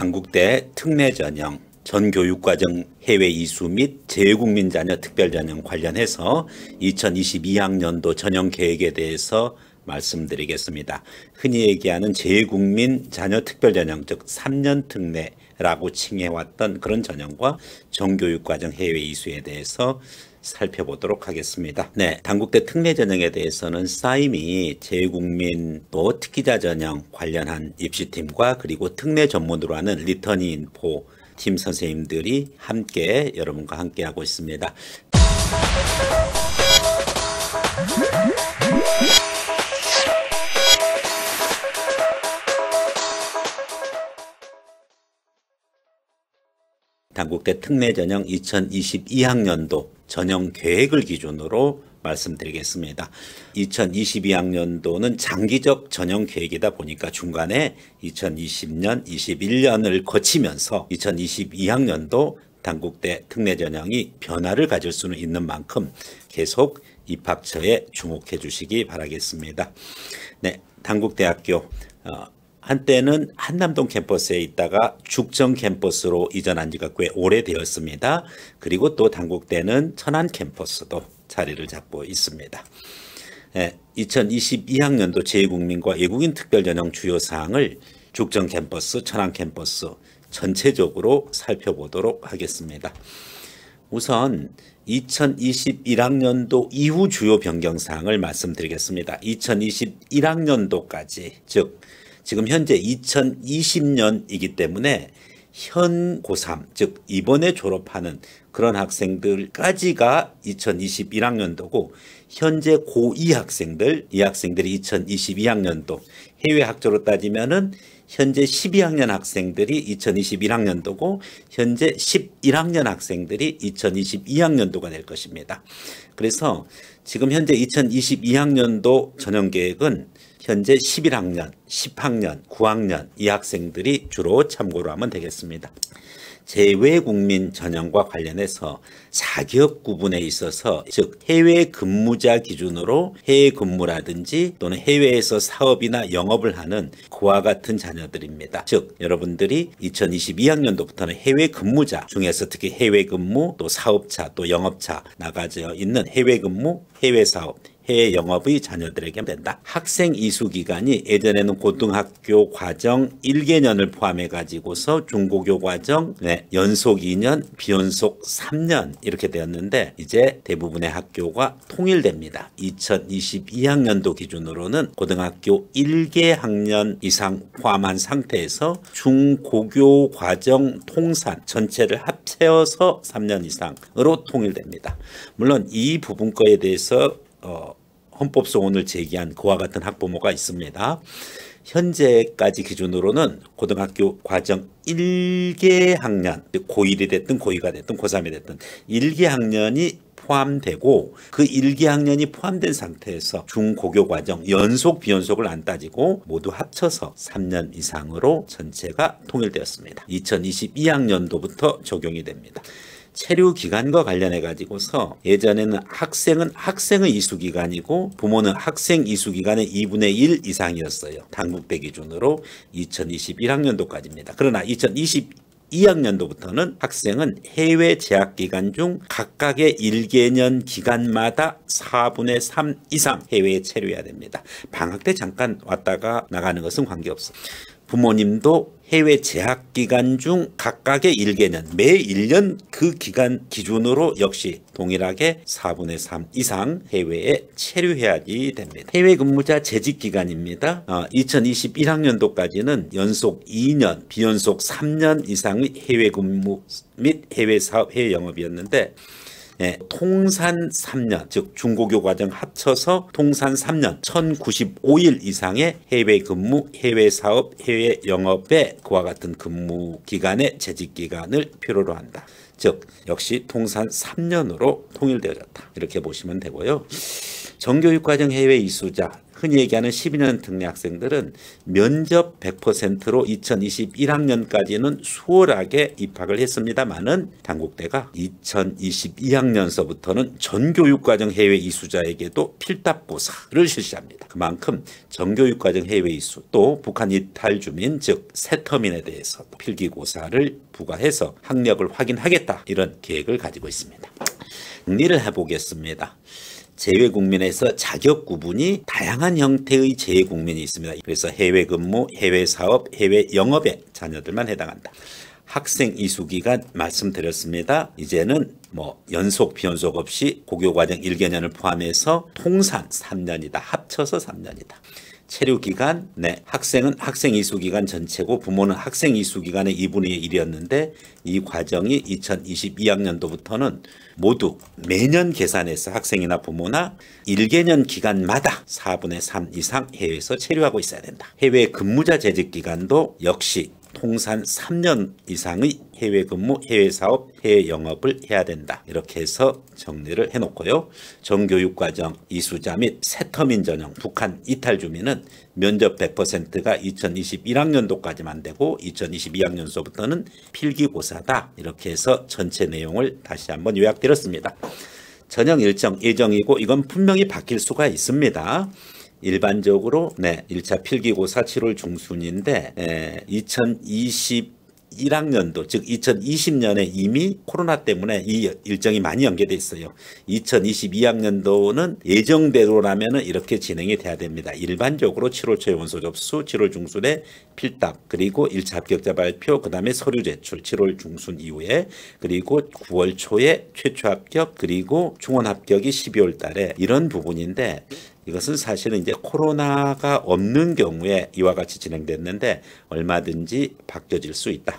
한국대 특례 전형 전교육과정 해외 이수 및 재외국민 자녀 특별전형 관련해서 2022학년도 전형 계획에 대해서 말씀드리겠습니다. 흔히 얘기하는 재외국민 자녀 특별전형 즉 3년 특례라고 칭해왔던 그런 전형과 전교육과정 해외 이수에 대해서 살펴보도록 하겠습니다. 네, 당국대 특례 전형에 대해서는 싸임이 재외국민 또 특기자 전형 관련한 입시팀과 그리고 특례 전문으로 하는 리터니 인포 팀 선생님들이 함께 여러분과 함께 하고 있습니다. 단국대 특례 전형 2022학년도 전형 계획을 기준으로 말씀드리겠습니다. 2022학년도는 장기적 전형 계획이다 보니까 중간에 2020년, 21년을 거치면서 2022학년도 단국대 특례 전형이 변화를 가질 수는 있는 만큼 계속 입학처에 주목해 주시기 바라겠습니다. 네, 단국대학교 어, 한때는 한남동 캠퍼스에 있다가 죽정 캠퍼스로 이전한 지가 꽤 오래되었습니다. 그리고 또 당국대는 천안 캠퍼스도 자리를 잡고 있습니다. 2022학년도 예, 제국민과 외국인 특별전형 주요 사항을 죽정 캠퍼스, 천안 캠퍼스 전체적으로 살펴보도록 하겠습니다. 우선 2021학년도 이후 주요 변경 사항을 말씀드리겠습니다. 2021학년도까지 즉 지금 현재 2020년이기 때문에 현 고3, 즉 이번에 졸업하는 그런 학생들까지가 2021학년도고 현재 고2 학생들, 이 학생들이 2022학년도 해외 학조로 따지면은 현재 12학년 학생들이 2021학년도고 현재 11학년 학생들이 2022학년도가 될 것입니다. 그래서 지금 현재 2022학년도 전형 계획은 현재 11학년, 10학년, 9학년 이 학생들이 주로 참고로 하면 되겠습니다. 재외국민 전형과 관련해서 사기업 구분에 있어서 즉 해외 근무자 기준으로 해외 근무라든지 또는 해외에서 사업이나 영업을 하는 그와 같은 자녀들입니다. 즉 여러분들이 2022학년도부터는 해외 근무자 중에서 특히 해외 근무 또 사업차 또 영업차 나가져 있는 해외 근무, 해외 사업, 해외 영업의 자녀들에게 된다. 학생 이수 기간이 예전에는 고등학교 과정 1개년을 포함해 가지고서 중고교 과정 네, 연속 2년, 비연속 3년 이렇게 되었는데 이제 대부분의 학교가 통일됩니다. 2022학년도 기준으로는 고등학교 1개 학년 이상 포함한 상태에서 중고교 과정 통산 전체를 합쳐서 3년 이상으로 통일됩니다. 물론 이 부분 거에 대해서 어, 헌법소원을 제기한 그와 같은 학부모가 있습니다. 현재까지 기준으로는 고등학교 과정 1개 학년, 고1이 됐든 고2가 됐든 고3이 됐든 1개 학년이 포함되고 그 1기 학년이 포함된 상태에서 중고교 과정 연속 비연속을 안 따지고 모두 합쳐서 3년 이상으로 전체가 통일되었습니다. 2022학년도부터 적용이 됩니다. 체류 기간과 관련해 가지고서 예전에는 학생은 학생의 이수 기간이고 부모는 학생 이수 기간의 2분의 1 이상이었어요. 당국대 기준으로 2021학년도까지입니다. 그러나 2020 2학년도부터는 학생은 해외 재학 기간 중 각각의 1개년 기간마다 4분의 3 이상 해외에 체류해야 됩니다. 방학 때 잠깐 왔다가 나가는 것은 관계없어. 부모님도 해외 재학 기간 중 각각의 1개년 매 1년 그 기간 기준으로 역시 동일하게 4분의 3 이상 해외에 체류해야지 됩니다. 해외 근무자 재직 기간입니다. 어, 아, 2021학년도까지는 연속 2년, 비연속 3년 이상의 해외 근무 및 해외 사업, 해외 영업이었는데 예, 통산 3년 즉 중고교 과정 합쳐서 통산 3년 1095일 이상의 해외 근무, 해외 사업, 해외 영업에 그와 같은 근무 기간의 재직 기간을 필요로 한다. 즉 역시 통산 3년으로 통일되어졌다. 이렇게 보시면 되고요. 정교육과정 해외 이수자 흔히 얘기하는 12년 특례 학생들은 면접 100%로 2021학년까지는 수월하게 입학을 했습니다만은 당국대가 2022학년서부터는 전교육과정 해외 이수자에게도 필답보사를 실시합니다. 그만큼 전교육과정 해외 이수 또 북한 이탈 주민 즉 세터민에 대해서 필기고사를 부과해서 학력을 확인하겠다 이런 계획을 가지고 있습니다. 정리를 해보겠습니다. 재외 국민에서 자격 구분이 다양한 형태의 재외 국민이 있습니다. 그래서 해외 근무, 해외 사업, 해외 영업에 자녀들만 해당한다. 학생 이수기간 말씀드렸습니다. 이제는 뭐 연속 변속 없이 고교 과정 1개년을 포함해서 통산 3년이다. 합쳐서 3년이다. 체류 기간, 네, 학생은 학생 이수 기간 전체고 부모는 학생 이수 기간의 2분의 1이었는데 이 과정이 2022학년도부터는 모두 매년 계산해서 학생이나 부모나 1개년 기간마다 4분의 3 이상 해외에서 체류하고 있어야 된다. 해외 근무자 재직 기간도 역시 통산 3년 이상의 해외 근무, 해외 사업, 해외 영업을 해야 된다. 이렇게 해서 정리를 해놓고요. 정교육과정 이수자 및 새터민 전형 북한 이탈 주민은 면접 100%가 2021학년도까지만 되고 2022학년서부터는 필기고사다. 이렇게 해서 전체 내용을 다시 한번 요약드렸습니다. 전형 일정 예정이고 이건 분명히 바뀔 수가 있습니다. 일반적으로 네, 1차 필기고사 7월 중순인데 에, 2020 1학년도 즉 2020년에 이미 코로나 때문에 이 일정이 많이 연계돼 있어요. 2022학년도는 예정대로라면 이렇게 진행이 돼야 됩니다. 일반적으로 7월 초에 원서 접수, 7월 중순에 필답, 그리고 1차 합격자 발표, 그 다음에 서류 제출 7월 중순 이후에 그리고 9월 초에 최초 합격, 그리고 중원 합격이 12월 달에 이런 부분인데 이것은 사실은 이제 코로나가 없는 경우에 이와 같이 진행됐는데 얼마든지 바뀌어질 수 있다.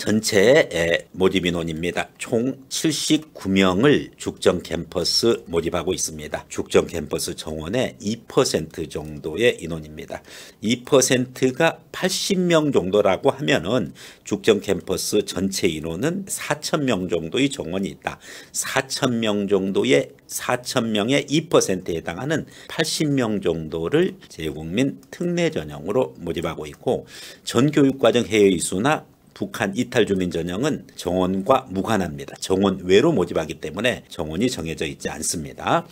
전체의 예, 모집 인원입니다. 총 79명을 죽전 캠퍼스 모집하고 있습니다. 죽전 캠퍼스 정원의 2% 정도의 인원입니다. 2%가 80명 정도라고 하면은 죽전 캠퍼스 전체 인원은 4,000명 정도의 정원이 있다. 4,000명 정도의 4,000명의 2%에 해당하는 80명 정도를 제국민 특례 전형으로 모집하고 있고 전교육과정 해외 이수나 북한 이탈 주민 전형은 정원과 무관합니다. 정원 외로 모집하기 때문에 정원이 정해져 있지 않습니다.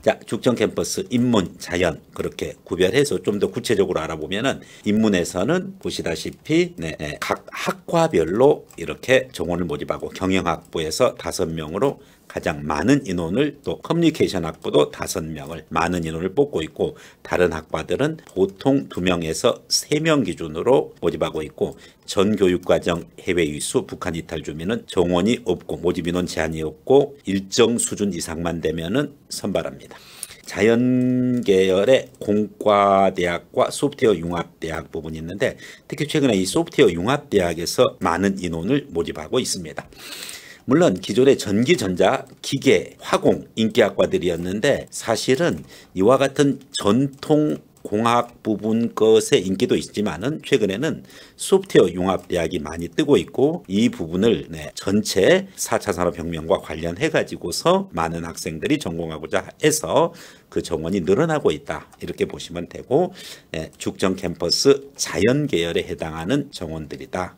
자, 죽전 캠퍼스 인문, 자연 그렇게 구별해서 좀 더 구체적으로 알아보면은 인문에서는 보시다시피 네, 네, 각 학과별로 이렇게 정원을 모집하고 경영학부에서 다섯 명으로 가장 많은 인원을 또 커뮤니케이션 학부도 다섯 명을 많은 인원을 뽑고 있고 다른 학과들은 보통 두명에서세 명 기준으로 모집하고 있고 전 교육과정 해외 이수 북한 이탈 주민은 정원이 없고 모집 인원 제한이 없고 일정 수준 이상만 되면은 선발합니다. 자연계열의 공과대학과 소프트웨어 융합대학 부분이 있는데 특히 최근에 이 소프트웨어 융합대학에서 많은 인원을 모집하고 있습니다. 물론 기존의 전기 전자, 기계, 화공 인기학과들이었는데 사실은 이와 같은 전통 공학 부분 것의 인기도 있지만은 최근에는 소프트웨어 융합 대학이 많이 뜨고 있고 이 부분을 네, 전체 4차 산업혁명과 관련해 가지고서 많은 학생들이 전공하고자 해서 그 정원이 늘어나고 있다 이렇게 보시면 되고 예, 죽전 캠퍼스 자연 계열에 해당하는 정원들이다.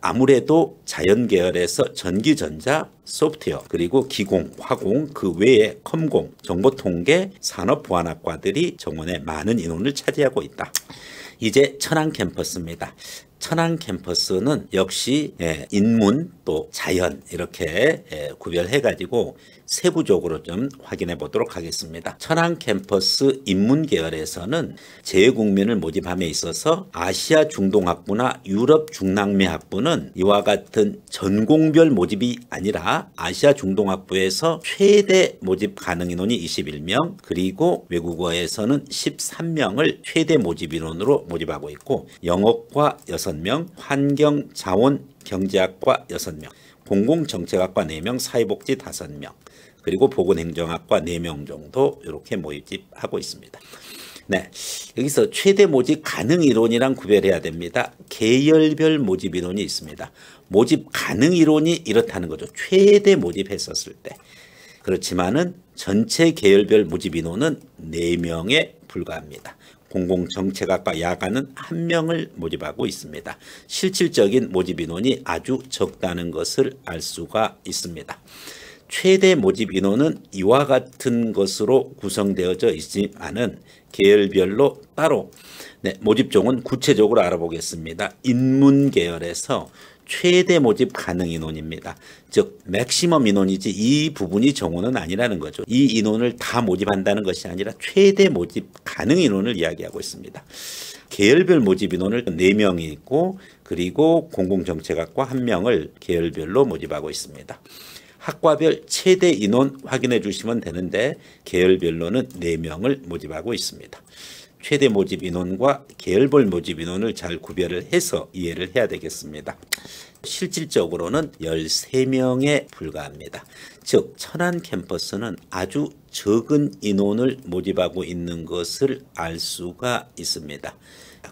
아무래도 자연 계열에서 전기 전자 소프트웨어 그리고 기공, 화공 그 외에 컴공, 정보통계, 산업보안학과들이 정원의 많은 인원을 차지하고 있다. 이제 천안 캠퍼스입니다. 천안 캠퍼스는 역시 예, 인문 또 자연 이렇게 예, 구별해 가지고 세부적으로 좀 확인해 보도록 하겠습니다. 천안 캠퍼스 인문 계열에서는 재외국민을 모집함에 있어서 아시아 중동학부나 유럽 중남미학부는 이와 같은 전공별 모집이 아니라 아시아 중동학부에서 최대 모집 가능 인원이 21명 그리고 외국어에서는 13명을 최대 모집 인원으로 모집하고 있고 영어과 6 6명, 환경, 자원, 경제학과 6명, 공공정책학과 4명, 사회복지 5명, 그리고 보건행정학과 4명 정도 이렇게 모집하고 있습니다. 네, 여기서 최대 모집 가능 이론이랑 구별해야 됩니다. 계열별 모집 이론이 있습니다. 모집 가능 이론이 이렇다는 거죠. 최대 모집했었을 때. 그렇지만은 전체 계열별 모집 인원은 4명에 불과합니다. 공공정책학과 야가는 한 명을 모집하고 있습니다. 실질적인 모집 인원이 아주 적다는 것을 알 수가 있습니다. 최대 모집 인원은 이와 같은 것으로 구성되어져 있지만은 계열별로 따로 네, 모집종은 구체적으로 알아보겠습니다. 인문 계열에서 최대 모집 가능 인원입니다. 즉 맥시멈 인원이지 이 부분이 정원은 아니라는 거죠. 이 인원을 다 모집한다는 것이 아니라 최대 모집 가능 인원을 이야기하고 있습니다. 계열별 모집 인원을 4명이 있고 그리고 공공정책학과 1명을 계열별로 모집하고 있습니다. 학과별 최대 인원 확인해 주시면 되는데 계열별로는 4명을 모집하고 있습니다. 최대 모집 인원과 계열별 모집 인원을 잘 구별을 해서 이해를 해야 되겠습니다. 실질적으로는 13명에 불과합니다. 즉 천안 캠퍼스는 아주 적은 인원을 모집하고 있는 것을 알 수가 있습니다.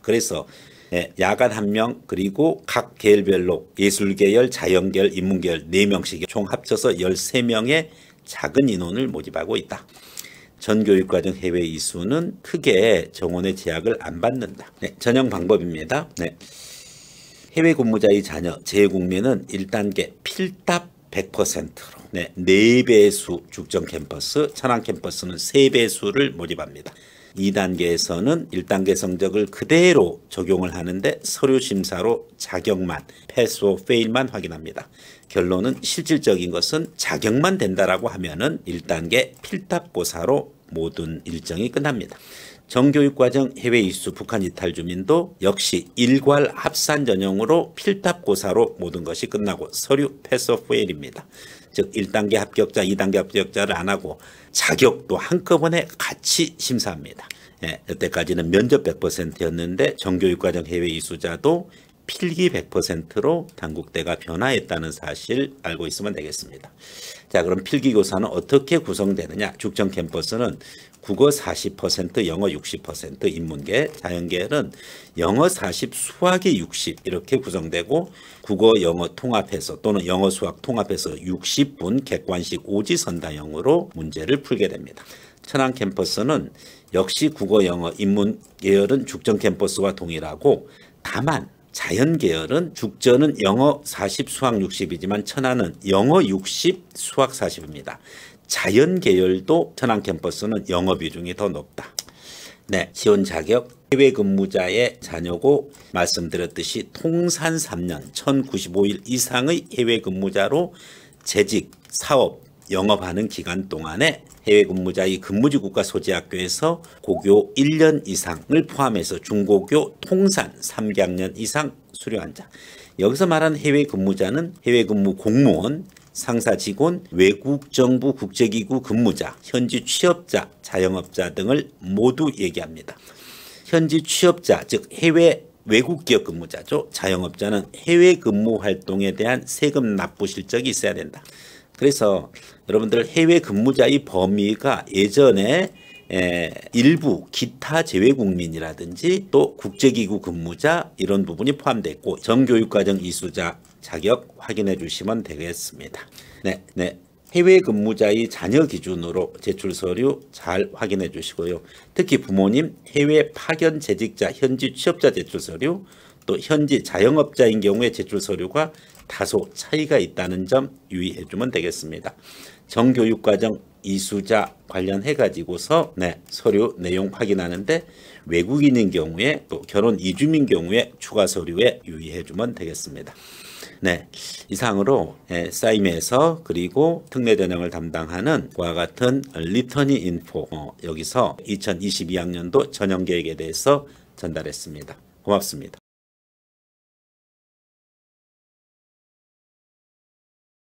그래서 예, 야간 1명 그리고 각 계열별로 예술계열, 자연계열, 인문계열 4명씩 총 합쳐서 13명의 작은 인원을 모집하고 있다. 전교육과정 해외 이수는 크게 정원의 제약을 안 받는다. 네, 전형 방법입니다. 네. 해외 근무자의 자녀 재국민은 1단계 필답 100%로 네, 4배수 죽전 캠퍼스, 천안 캠퍼스는 3배수를 모집합니다. 2단계에서는 1단계 성적을 그대로 적용을 하는데 서류 심사로 자격만 패스 오 페일만 확인합니다. 결론은 실질적인 것은 자격만 된다라고 하면은 1단계 필답고사로 모든 일정이 끝납니다. 정교육과정 해외 이수 북한 이탈 주민도 역시 일괄 합산 전형으로 필답고사로 모든 것이 끝나고 서류 패스 오페일입니다. 즉 1단계 합격자 2단계 합격자를 안 하고 자격도 한꺼번에 같이 심사합니다. 예, 여태까지는 면접 100%였는데 정교육과정 해외 이수자도 필기 100%로 당국대가 변화했다는 사실 알고 있으면 되겠습니다. 자, 그럼 필기교사는 어떻게 구성되느냐? 죽전 캠퍼스는 국어 40%, 영어 60%, 인문계, 자연계는 영어 40, 수학이 60 이렇게 구성되고 국어, 영어 통합해서 또는 영어, 수학 통합해서 60분 객관식 오지선다형으로 문제를 풀게 됩니다. 천안 캠퍼스는 역시 국어, 영어, 인문 계열은 죽전 캠퍼스와 동일하고 다만 자연 계열은 죽전은 영어 40 수학 60이지만 천안은 영어 60 수학 40입니다. 자연 계열도 천안 캠퍼스는 영어 비중이 더 높다. 네, 지원 자격 해외 근무자의 자녀고 말씀드렸듯이 통산 3년 1095일 이상의 해외 근무자로 재직, 사업, 영업하는 기간 동안에 해외 근무자의 근무지국가 소재 학교에서 고교 1년 이상을 포함해서 중고교 통산 3개학년 이상 수료한 자. 여기서 말하는 해외 근무자는 해외 근무 공무원, 상사 직원, 외국 정부 국제기구 근무자, 현지 취업자, 자영업자 등을 모두 얘기합니다. 현지 취업자, 즉 해외 외국 기업 근무자죠. 자영업자는 해외 근무 활동에 대한 세금 납부 실적이 있어야 된다. 그래서 여러분들 해외 근무자의 범위가 예전에 에, 일부 기타 제외 국민이라든지 또 국제기구 근무자 이런 부분이 포함됐고 정교육과정 이수자 자격 확인해 주시면 되겠습니다. 네, 네. 해외 근무자의 자녀 기준으로 제출 서류 잘 확인해 주시고요. 특히 부모님 해외 파견 재직자 현지 취업자 제출 서류 또 현지 자영업자인 경우에 제출 서류가 다소 차이가 있다는 점 유의해 주면 되겠습니다. 정교육과정 이수자 관련해 가지고서 네, 서류 내용 확인하는데 외국인인 경우에 또 결혼 이주민 경우에 추가 서류에 유의해 주면 되겠습니다. 네, 이상으로 예, 사임에서 그리고 특례전형을 담당하는 과 같은 리턴이 인포 어, 여기서 2022학년도 전형계획에 대해서 전달했습니다. 고맙습니다.